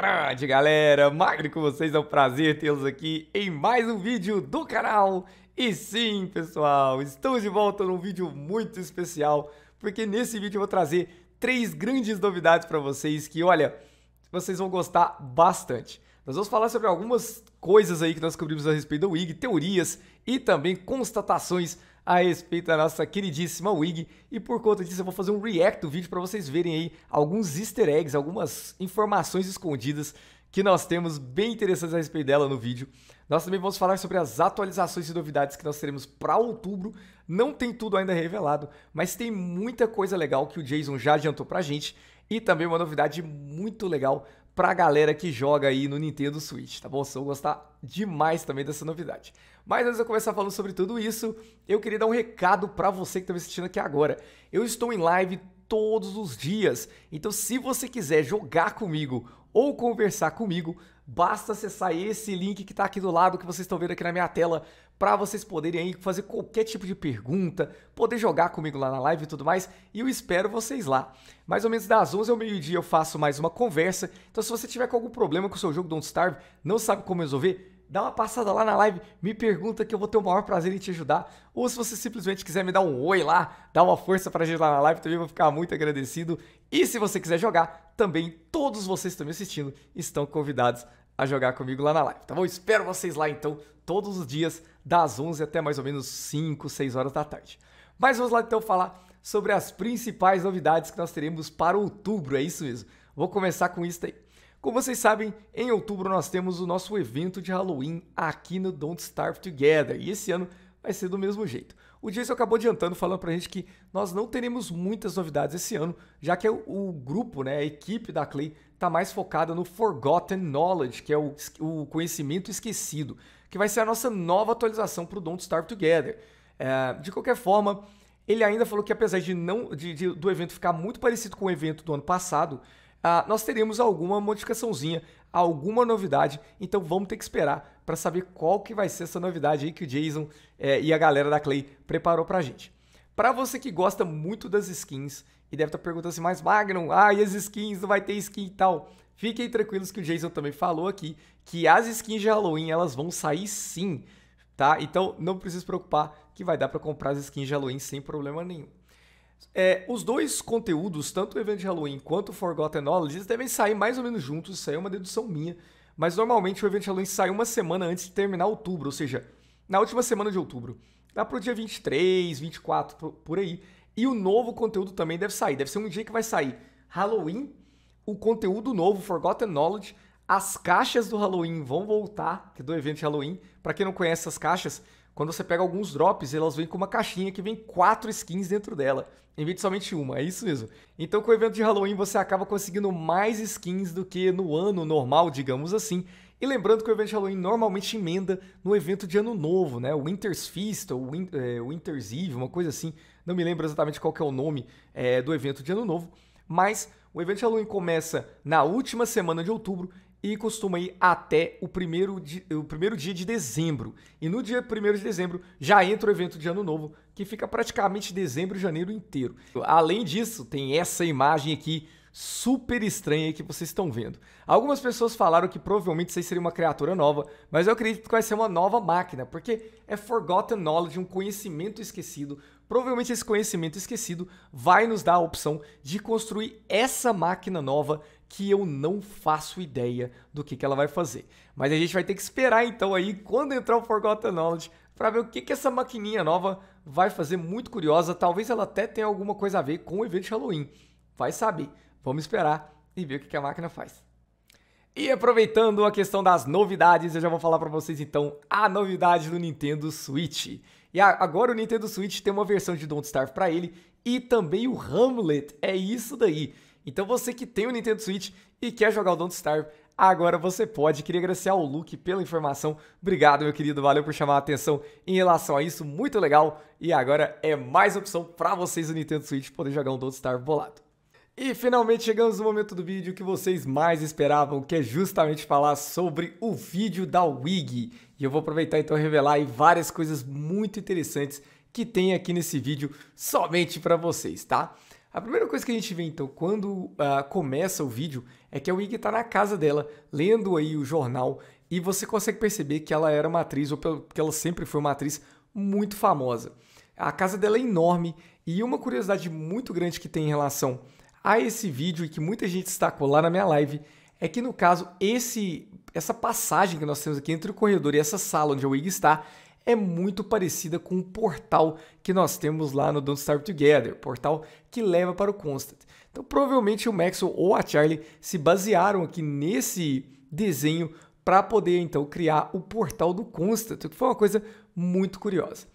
Grande galera, Magno com vocês, é um prazer tê-los aqui em mais um vídeo do canal. E sim, pessoal, estamos de volta num vídeo muito especial, porque nesse vídeo eu vou trazer três grandes novidades para vocês que, olha, vocês vão gostar bastante. Nós vamos falar sobre algumas coisas aí que nós cobrimos a respeito da WIG, teorias e também constatações a respeito da nossa queridíssima Wig. E por conta disso, eu vou fazer um react do vídeo para vocês verem aí alguns easter eggs, algumas informações escondidas que nós temos bem interessantes a respeito dela no vídeo. Nós também vamos falar sobre as atualizações e novidades que nós teremos para outubro. Não tem tudo ainda revelado, mas tem muita coisa legal que o Jason já adiantou para a gente e também uma novidade muito legal pra galera que joga aí no Nintendo Switch, tá bom? Vocês vão gostar demais também dessa novidade. Mas antes de eu começar falando sobre tudo isso, eu queria dar um recado para você que tá me assistindo aqui agora. Eu estou em live todos os dias. Então, se você quiser jogar comigo ou conversar comigo, basta acessar esse link que está aqui do lado que vocês estão vendo aqui na minha tela para vocês poderem aí fazer qualquer tipo de pergunta, poder jogar comigo lá na live e tudo mais, e eu espero vocês lá. Mais ou menos das 11 ao meio-dia eu faço mais uma conversa, então se você tiver com algum problema com o seu jogo Don't Starve, não sabe como resolver, dá uma passada lá na live, me pergunta que eu vou ter o maior prazer em te ajudar, ou se você simplesmente quiser me dar um oi lá, dá uma força pra gente lá na live, também vou ficar muito agradecido. E se você quiser jogar, também todos vocês que estão me assistindo estão convidados a jogar comigo lá na live, tá bom? Espero vocês lá então, todos os dias, das 11 até mais ou menos 5, 6 horas da tarde. Mas vamos lá então falar sobre as principais novidades que nós teremos para outubro, é isso mesmo. Vou começar com isso aí. Como vocês sabem, em outubro nós temos o nosso evento de Halloween aqui no Don't Starve Together e esse ano vai ser do mesmo jeito. O Jason acabou adiantando, falando para a gente que nós não teremos muitas novidades esse ano, já que é o, grupo, né, a equipe da Clay, está mais focada no Forgotten Knowledge, que é o, o, conhecimento esquecido, que vai ser a nossa nova atualização para o Don't Starve Together. É, de qualquer forma, ele ainda falou que apesar de não de, de, do evento ficar muito parecido com o evento do ano passado, ah, nós teremos alguma modificaçãozinha alguma novidade. Então vamos ter que esperar para saber qual que vai ser essa novidade aí que o Jason é, e a galera da Clay preparou para a gente. Para você que gosta muito das skins e deve estar tá perguntando assim, mas Magnum, ah, e as skins, não vai ter skin e tal. Fiquem tranquilos que o Jason também falou aqui que as skins de Halloween elas vão sair sim, tá? Então não precisa se preocupar que vai dar para comprar as skins de Halloween sem problema nenhum. É, os dois conteúdos, tanto o evento Halloween quanto o Forgotten Knowledge, eles devem sair mais ou menos juntos, isso aí é uma dedução minha. Mas normalmente o evento Halloween sai uma semana antes de terminar outubro, ou seja, na última semana de outubro. Dá pro dia 23, 24, por, por aí. E o novo conteúdo também deve sair. Deve ser um dia que vai sair Halloween, o conteúdo novo, Forgotten Knowledge. As caixas do Halloween vão voltar, que é do evento Halloween. Para quem não conhece essas caixas, quando você pega alguns drops, elas vêm com uma caixinha que vem quatro skins dentro dela, em vez de somente uma, é isso mesmo. Então com o evento de Halloween você acaba conseguindo mais skins do que no ano normal, digamos assim. E lembrando que o evento de Halloween normalmente emenda no evento de ano novo, né? Winter's Feast ou Win é, Winter's Eve, uma coisa assim. Não me lembro exatamente qual é o nome é, do evento de ano novo, mas o evento de Halloween começa na última semana de outubro e costuma ir até o primeiro, o primeiro dia de dezembro. E no dia 1 de dezembro já entra o evento de Ano Novo, que fica praticamente dezembro e janeiro inteiro. Além disso, tem essa imagem aqui super estranha que vocês estão vendo. Algumas pessoas falaram que provavelmente isso seria uma criatura nova, mas eu acredito que vai ser uma nova máquina, porque é forgotten knowledge, um conhecimento esquecido. Provavelmente esse conhecimento esquecido vai nos dar a opção de construir essa máquina nova que eu não faço ideia do que, que ela vai fazer. Mas a gente vai ter que esperar então aí quando entrar o Forgotten Knowledge para ver o que, que essa maquininha nova vai fazer muito curiosa. Talvez ela até tenha alguma coisa a ver com o evento de Halloween. Vai saber. Vamos esperar e ver o que, que a máquina faz. E aproveitando a questão das novidades, eu já vou falar para vocês então a novidade do Nintendo Switch. E agora o Nintendo Switch tem uma versão de Don't Starve para ele e também o Hamlet. É isso daí. Então você que tem o Nintendo Switch e quer jogar o Don't Starve, agora você pode. Queria agradecer ao Luke pela informação. Obrigado, meu querido. Valeu por chamar a atenção em relação a isso. Muito legal. E agora é mais opção para vocês do Nintendo Switch poder jogar um Don't Starve bolado. E finalmente chegamos no momento do vídeo que vocês mais esperavam, que é justamente falar sobre o vídeo da WIG. E eu vou aproveitar então e revelar aí várias coisas muito interessantes que tem aqui nesse vídeo somente para vocês, tá? A primeira coisa que a gente vê então quando uh, começa o vídeo é que a Wig está na casa dela, lendo aí o jornal, e você consegue perceber que ela era uma atriz, ou que ela sempre foi uma atriz muito famosa. A casa dela é enorme, e uma curiosidade muito grande que tem em relação a esse vídeo e que muita gente destacou lá na minha live é que no caso esse essa passagem que nós temos aqui entre o corredor e essa sala onde a Wig está é muito parecida com o portal que nós temos lá no Don't Start Together, portal que leva para o Constant. Então, provavelmente o Maxwell ou a Charlie se basearam aqui nesse desenho para poder então criar o portal do Constant, que foi uma coisa muito curiosa.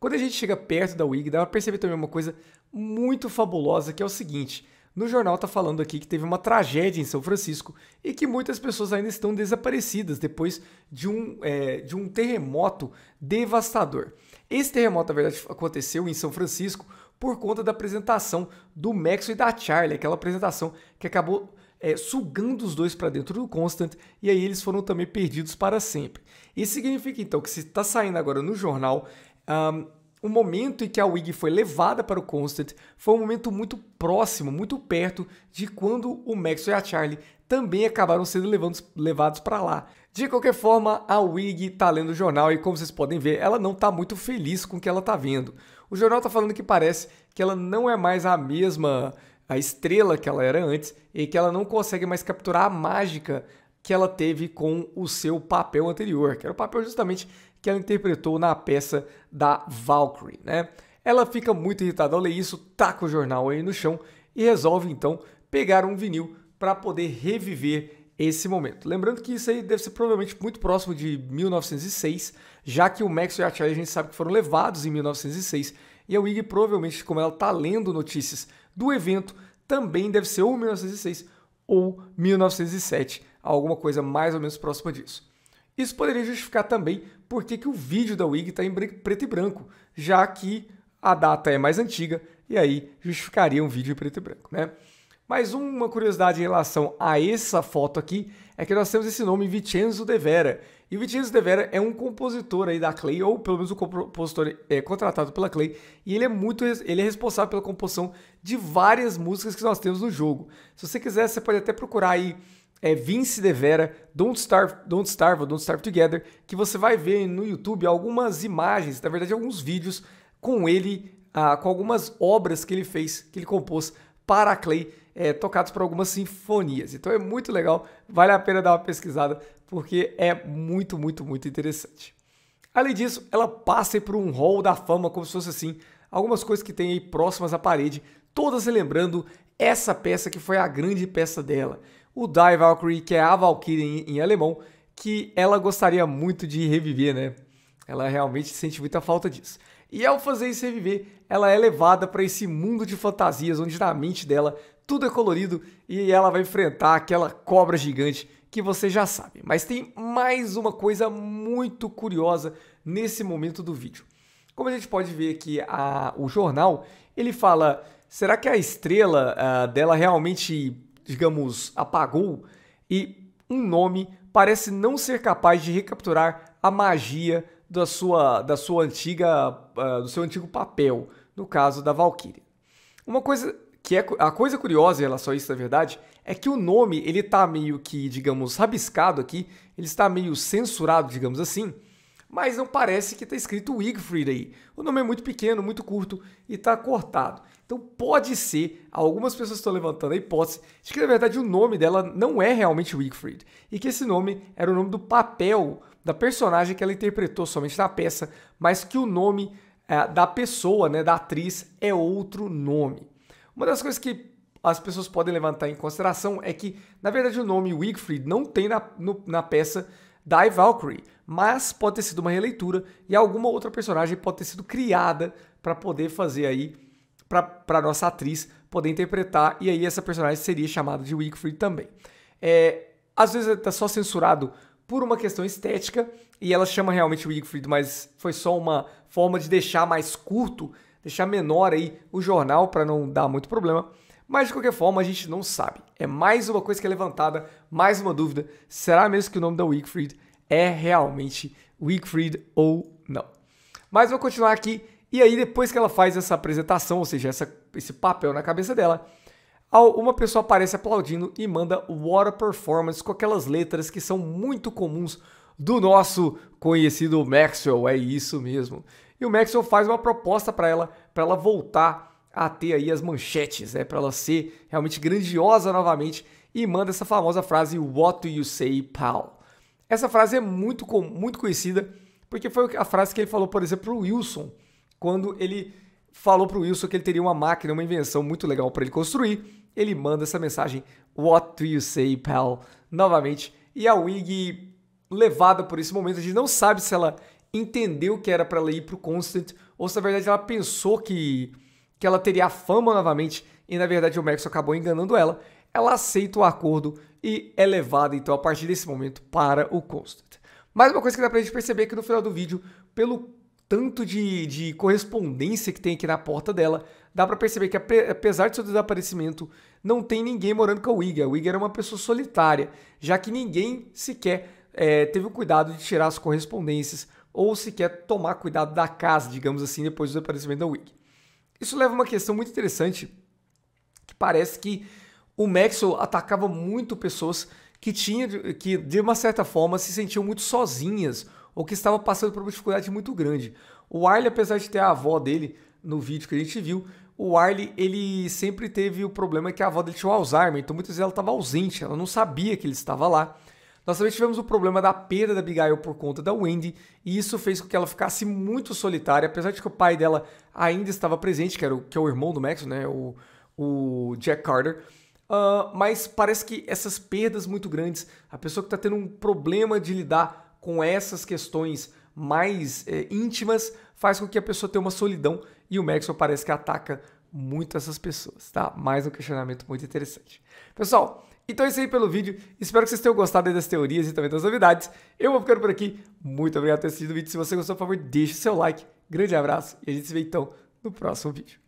Quando a gente chega perto da WIG, dá para perceber também uma coisa muito fabulosa, que é o seguinte: no jornal está falando aqui que teve uma tragédia em São Francisco e que muitas pessoas ainda estão desaparecidas depois de um, é, de um terremoto devastador. Esse terremoto, na verdade, aconteceu em São Francisco por conta da apresentação do Max e da Charlie, aquela apresentação que acabou é, sugando os dois para dentro do Constant, e aí eles foram também perdidos para sempre. Isso significa então que se está saindo agora no jornal, um, o momento em que a Wig foi levada para o Constant foi um momento muito próximo, muito perto de quando o Max e a Charlie também acabaram sendo levados, levados para lá. De qualquer forma, a Wig está lendo o jornal e como vocês podem ver, ela não está muito feliz com o que ela está vendo. O jornal está falando que parece que ela não é mais a mesma a estrela que ela era antes e que ela não consegue mais capturar a mágica que ela teve com o seu papel anterior, que era o papel justamente que ela interpretou na peça da Valkyrie, né? Ela fica muito irritada ao ler isso, taca o jornal aí no chão e resolve então pegar um vinil para poder reviver esse momento. Lembrando que isso aí deve ser provavelmente muito próximo de 1906, já que o Max e a Charlie a gente sabe que foram levados em 1906 e a Wig provavelmente, como ela está lendo notícias do evento, também deve ser ou 1906 ou 1907, alguma coisa mais ou menos próxima disso. Isso poderia justificar também por que, que o vídeo da WIG está em preto e branco, já que a data é mais antiga e aí justificaria um vídeo em preto e branco, né? Mas uma curiosidade em relação a essa foto aqui é que nós temos esse nome Vincenzo De Vera. E Vincenzo De Vera é um compositor aí da Clay, ou pelo menos um compositor é, contratado pela Clay, e ele é muito ele é responsável pela composição de várias músicas que nós temos no jogo. Se você quiser, você pode até procurar aí é Vince Devera, Don't Starve, Don't Starve ou Don't Starve Together, que você vai ver no YouTube algumas imagens, na verdade alguns vídeos com ele, ah, com algumas obras que ele fez, que ele compôs para a Clay, é, tocados por algumas sinfonias. Então é muito legal, vale a pena dar uma pesquisada, porque é muito, muito, muito interessante. Além disso, ela passa por um hall da fama, como se fosse assim, algumas coisas que tem aí próximas à parede, todas lembrando essa peça que foi a grande peça dela. O Die Valkyrie, que é a Valkyrie em, em alemão, que ela gostaria muito de reviver, né? Ela realmente sente muita falta disso. E ao fazer isso reviver, ela é levada para esse mundo de fantasias onde na mente dela tudo é colorido e ela vai enfrentar aquela cobra gigante que você já sabe. Mas tem mais uma coisa muito curiosa nesse momento do vídeo. Como a gente pode ver aqui, a, o jornal, ele fala, será que a estrela a, ah, dela realmente, digamos, apagou? E um nome parece não ser capaz de recapturar a magia da sua, da sua antiga, ah, do seu antigo papel, no caso da Valkyrie. Uma coisa que é a coisa curiosa em relação a isso, na verdade, é que o nome ele está meio que, digamos, rabiscado aqui, ele está meio censurado, digamos assim, mas não parece que está escrito Wigfried aí. O nome é muito pequeno, muito curto e está cortado. Então pode ser, algumas pessoas estão levantando a hipótese de que na verdade o nome dela não é realmente Wigfried e que esse nome era o nome do papel da personagem que ela interpretou somente na peça, mas que o nome é, da pessoa, né, da atriz, é outro nome. Uma das coisas que as pessoas podem levantar em consideração é que, na verdade, o nome Wigfried não tem na, no, na peça Dai Valkyrie, mas pode ter sido uma releitura e alguma outra personagem pode ter sido criada para poder fazer aí para nossa atriz poder interpretar e aí essa personagem seria chamada de Wickfried também. É, às vezes está é só censurado por uma questão estética e ela chama realmente Wickfried, mas foi só uma forma de deixar mais curto, deixar menor aí o jornal para não dar muito problema. Mas de qualquer forma, a gente não sabe. É mais uma coisa que é levantada, mais uma dúvida. Será mesmo que o nome da Wickfried é realmente Wickfried ou não? Mas vou continuar aqui. E aí, depois que ela faz essa apresentação, ou seja, essa, esse papel na cabeça dela, uma pessoa aparece aplaudindo e manda Water Performance com aquelas letras que são muito comuns do nosso conhecido Maxwell. É isso mesmo. E o Maxwell faz uma proposta para ela, para ela voltar a ter aí as manchetes, né, para ela ser realmente grandiosa novamente e manda essa famosa frase What do you say, pal? Essa frase é muito, muito conhecida porque foi a frase que ele falou, por exemplo, para o Wilson, quando ele falou para o Wilson que ele teria uma máquina, uma invenção muito legal para ele construir. Ele manda essa mensagem What do you say, pal? novamente. E a Wig, levada por esse momento, a gente não sabe se ela entendeu que era para ela ir para o Constant ou se na verdade ela pensou que que ela teria a fama novamente e na verdade o Max acabou enganando ela. Ela aceita o acordo e é levada então a partir desse momento para o Constant. Mais uma coisa que dá pra gente perceber é que no final do vídeo, pelo tanto de, de correspondência que tem aqui na porta dela, dá para perceber que apesar de seu desaparecimento, não tem ninguém morando com a Wig. A Wig era é uma pessoa solitária, já que ninguém sequer é, teve o cuidado de tirar as correspondências ou sequer tomar cuidado da casa, digamos assim, depois do desaparecimento da Wig. Isso leva a uma questão muito interessante, que parece que o Maxwell atacava muito pessoas que tinham, que de uma certa forma se sentiam muito sozinhas ou que estavam passando por uma dificuldade muito grande. O Arley, apesar de ter a avó dele no vídeo que a gente viu, o Arley, ele sempre teve o problema que a avó dele tinha o Alzheimer, então muitas vezes ela estava ausente, ela não sabia que ele estava lá. Nós também tivemos o problema da perda da Abigail por conta da Wendy, e isso fez com que ela ficasse muito solitária, apesar de que o pai dela ainda estava presente, que, era o, que é o irmão do Max, né? O, o Jack Carter. Uh, mas parece que essas perdas muito grandes, a pessoa que está tendo um problema de lidar com essas questões mais é, íntimas, faz com que a pessoa tenha uma solidão e o Maxwell parece que ataca muito essas pessoas, tá? Mais um questionamento muito interessante. Pessoal, então é isso aí pelo vídeo. Espero que vocês tenham gostado das teorias e também das novidades. Eu vou ficando por aqui. Muito obrigado por ter assistido o vídeo. Se você gostou, por favor, deixe o seu like. Grande abraço e a gente se vê então no próximo vídeo.